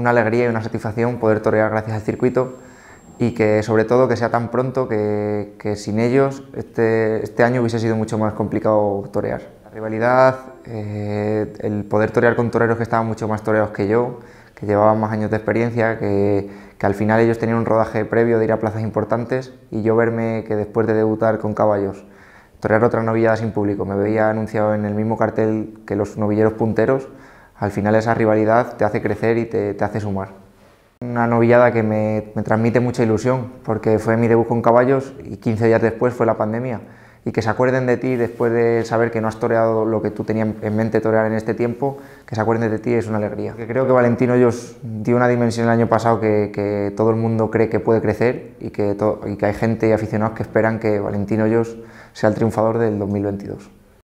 una alegría y una satisfacción poder torear gracias al circuito y que sobre todo que sea tan pronto que, sin ellos este, este, año hubiese sido mucho más complicado torear. La rivalidad, eh, el poder torear con toreros que estaban mucho más toreados que yo, que llevaban más años de experiencia, que, al final ellos tenían un rodaje previo de ir a plazas importantes y yo verme que después de debutar con caballos torear otra novillada sin público, me veía anunciado en el mismo cartel que los novilleros punteros, al final esa rivalidad te hace crecer y te, hace sumar. Una novillada que me, transmite mucha ilusión, porque fue mi debut con caballos y 15 días después fue la pandemia. Y que se acuerden de ti después de saber que no has toreado lo que tú tenías en mente torear en este tiempo, que se acuerden de ti es una alegría. Creo que Valentino Hoyos dio una dimensión el año pasado que, todo el mundo cree que puede crecer y que, y que hay gente y aficionados que esperan que Valentino Hoyos sea el triunfador del 2022.